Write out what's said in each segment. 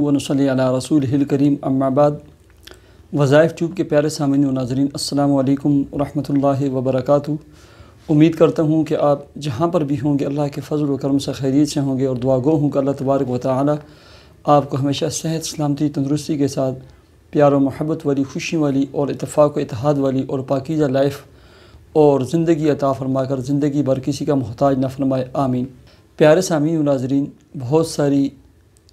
و علی رسول رسول کریم اما بعد وظائف ٹیوب کے پیارے سامعین ناظرین السلام علیکم ورحمت اللہ وبرکاتہ امید کرتا ہوں کہ آپ جہاں پر بھی ہوں گے اللہ کے فضل و کرم سے خیریت سے ہوں گے اور دعا گو ہوں کہ اللہ تبارک و تعالی آپ کو ہمیشہ صحت سلامتی تندرستی کے ساتھ پیار و محبت والی خوشی والی اور اتفاق و اتحاد والی اور پاکیزہ لائف اور زندگی عطا فرما کر زندگی بھر کسی کا محتاج نہ فرمائے آمین پیارے سامعین ناظرین بہت ساری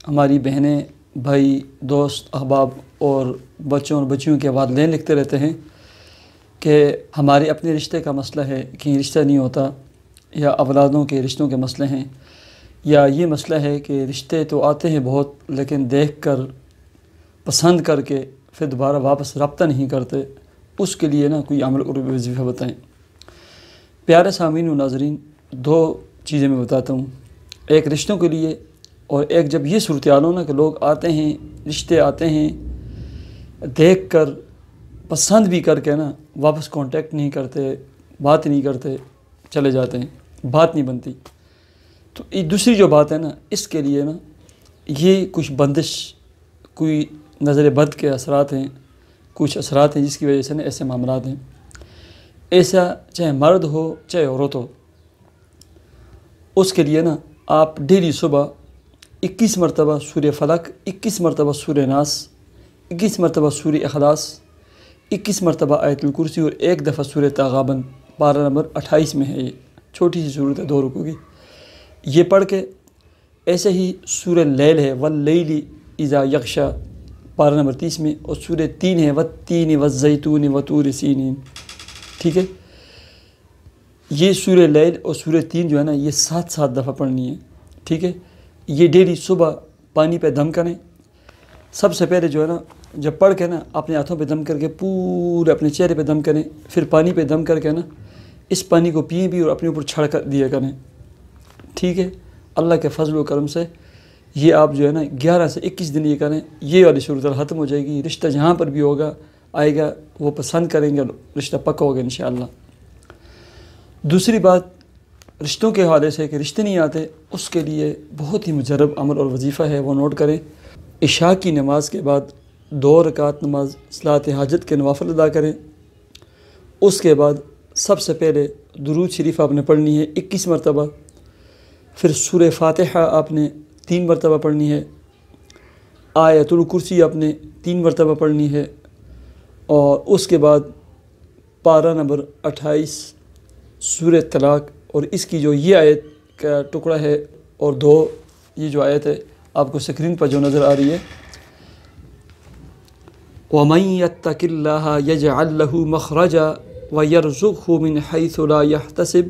ہماری بہنیں بھائی دوست احباب اور بچوں اور بچیوں کے والدین لکھتے رہتے ہیں کہ ہمارے اپنے رشتے کا مسئلہ ہے کہیں رشتہ نہیں ہوتا یا اولادوں کے رشتوں کے مسئلے ہیں یا یہ مسئلہ ہے کہ رشتے تو آتے ہیں بہت لیکن دیکھ کر پسند کر کے پھر دوبارہ واپس رابطہ نہیں کرتے اس کے لیے نا کوئی عمل اور وظیفہ بتائیں پیارے سامعین و ناظرین دو چیزیں میں بتاتا ہوں ایک رشتوں کے لیے اور ایک جب یہ صورتحال ہو نا کہ لوگ آتے ہیں رشتے آتے ہیں دیکھ کر پسند بھی کر کے نا واپس کانٹیکٹ نہیں کرتے بات نہیں کرتے چلے جاتے ہیں بات نہیں بنتی تو یہ دوسری جو بات ہے نا اس کے لیے نا یہ کچھ بندش کوئی نظر بد کے اثرات ہیں کچھ اثرات ہیں جس کی وجہ سے نا ایسے معاملات ہیں ایسا چاہے مرد ہو چاہے عورت ہو اس کے لیے نا آپ ڈیلی صبح اکیس مرتبہ سور فلک اکیس مرتبہ سور ناس اکیس مرتبہ سور اخلاص اکیس مرتبہ آیت الکرسی اور ایک دفعہ سور تاغابن پارہ نمبر اٹھائیس میں ہے یہ چھوٹی سی صورت دو رکو گی یہ پڑھ کے ایسے ہی سور لیل ہے واللیلی اذا یقشا یکشا پارہ نمبر تیس میں اور سور تین ہے و تین و زیتون وطور سین ٹھیک ہے یہ سور لیل اور سورہ تین جو ہے نا یہ سات سات دفعہ پڑھنی ہے ٹھیک ہے یہ ڈیلی صبح پانی پہ دم کریں سب سے پہلے جو ہے نا جب پڑھ کے نا اپنے ہاتھوں پہ دم کر کے پورے اپنے چہرے پہ دم کریں پھر پانی پہ دم کر کے نا اس پانی کو پئیں بھی اور اپنے اوپر چھڑ کر دیا کریں ٹھیک ہے اللہ کے فضل و کرم سے یہ آپ جو ہے نا گیارہ سے اکیس دن یہ کریں یہ والی صورت ختم ہو جائے گی رشتہ جہاں پر بھی ہوگا آئے گا وہ پسند کریں گے رشتہ پکا ہوگا انشاءاللہ دوسری بات رشتوں کے حوالے سے کہ رشتے نہیں آتے اس کے لیے بہت ہی مجرب عمل اور وظیفہ ہے وہ نوٹ کریں عشاء کی نماز کے بعد دو رکعت نماز صلاحت حاجت کے نوافل ادا کریں اس کے بعد سب سے پہلے درود شریف آپ نے پڑھنی ہے اکیس مرتبہ پھر سور فاتحہ آپ نے تین مرتبہ پڑھنی ہے آیت الکرسی آپ نے تین مرتبہ پڑھنی ہے اور اس کے بعد پارہ نمبر اٹھائیس سور طلاق اور اس کی جو یہ آیت کا ٹکڑا ہے اور دو یہ جو آیت ہے آپ کو سکرین پر جو نظر آ رہی ہے وَمَنْ يَتَّكِ اللَّهَ يَجْعَلْ لَهُ مَخْرَجَ وَيَرْزُقْهُ مِنْ حَيْثُ لَا يَحْتَسِبْ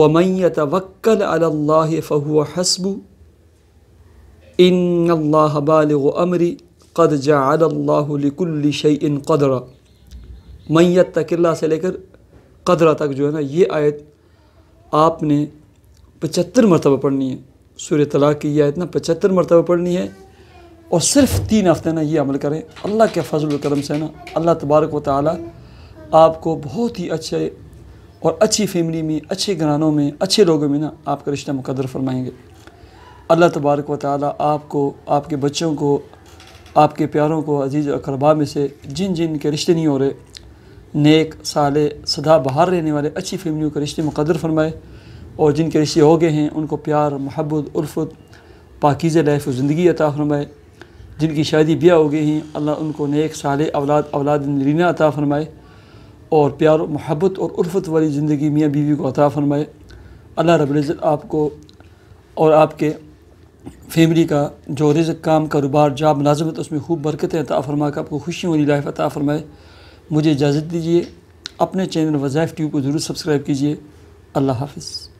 وَمَنْ يَتَوَكَّلْ عَلَى اللَّهِ فَهُوَ حَسْبُ إِنَّ اللَّهَ بَالِغُ أَمْرِ قَدْ جَعَلَ اللَّهُ لِكُلِّ شَيْءٍ قَدْرًا مَنْ يَتَّكِ اللَّهَ سے لے کر قدرہ تک جو ہے نا یہ آیت آپ نے پچہتر مرتبہ پڑھنی ہے سورہ طلاق کی یہ اتنا پچہتر مرتبہ پڑھنی ہے اور صرف تین ہفتے نا یہ عمل کریں اللہ کے فضل و کرم سے نا اللہ تبارک و تعالی آپ کو بہت ہی اچھے اور اچھی فیملی میں اچھے گھرانوں میں اچھے لوگوں میں نا آپ کا رشتہ مقدر فرمائیں گے اللہ تبارک و تعالی آپ کو آپ کے بچوں کو آپ کے پیاروں کو عزیز و اقربا میں سے جن جن کے رشتے نہیں ہو رہے نیک سالے صدا بہار رہنے والے اچھی فیملیوں کا رشتے مقدر فرمائے اور جن کے رشتے ہو گئے ہیں ان کو پیار محبت عرفت پاکیز لائف و زندگی عطا فرمائے جن کی شادی بیاہ ہو گئی ہیں اللہ ان کو نیک سالے اولاد اولاد نرینہ عطا فرمائے اور پیار و محبت اور عرفت والی زندگی میاں بیوی کو عطا فرمائے اللہ رب العزت آپ کو اور آپ کے فیملی کا جو رزق کام کاروبار جاب ملازمت اس میں خوب برکتیں عطا فرما کر آپ کو خوشیوں والی لائف عطا فرمائے مجھے اجازت دیجیے اپنے چینل وظائف ٹیو کو ضرور سبسکرائب کیجیے اللہ حافظ